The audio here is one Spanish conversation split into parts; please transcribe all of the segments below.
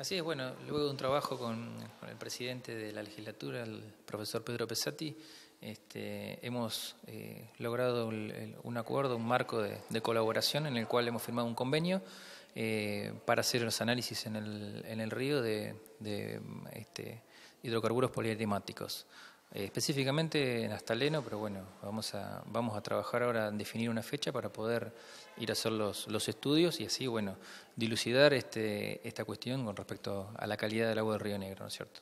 Así es, bueno, luego de un trabajo con, el presidente de la legislatura, el profesor Pedro Pesati, este, hemos eh, logrado un acuerdo, un marco de, colaboración en el cual hemos firmado un convenio eh, para hacer los análisis en el, río de, este, hidrocarburos polietimáticos. Eh, específicamente en Astaleno, pero bueno, vamos a, vamos a trabajar ahora en definir una fecha para poder ir a hacer los, los estudios y así, bueno, dilucidar este, esta cuestión con respecto a la calidad del agua del Río Negro, ¿no es cierto?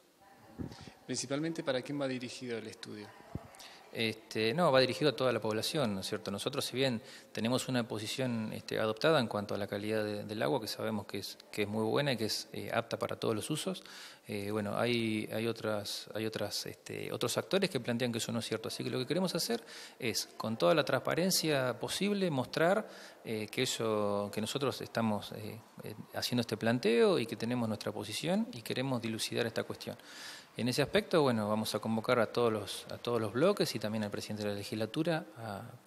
Principalmente, ¿para quién va dirigido el estudio? Este, no, va dirigido a toda la población, ¿no es cierto? Nosotros, si bien tenemos una posición este, adoptada en cuanto a la calidad del agua, que sabemos que es, que es muy buena y que es eh, apta para todos los usos, eh, bueno, hay, otras, hay otras, este, otros actores que plantean que eso no es cierto. Así que lo que queremos hacer es, con toda la transparencia posible, mostrar eh, que, eso, que nosotros estamos haciendo este planteo y que tenemos nuestra posición y queremos dilucidar esta cuestión. En ese aspecto, bueno, vamos a convocar a todos los, a todos los bloques y también al presidente de la legislatura,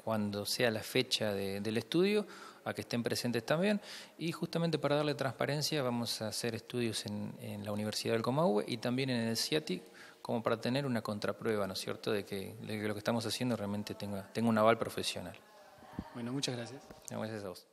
cuando sea la fecha del estudio, a que estén presentes también. Y justamente para darle transparencia, vamos a hacer estudios en, la Universidad del Comahue y también en el CIATIC, como para tener una contraprueba, ¿no es cierto?, de que, lo que estamos haciendo realmente tenga, tenga un aval profesional. Bueno, muchas gracias. Gracias a vos.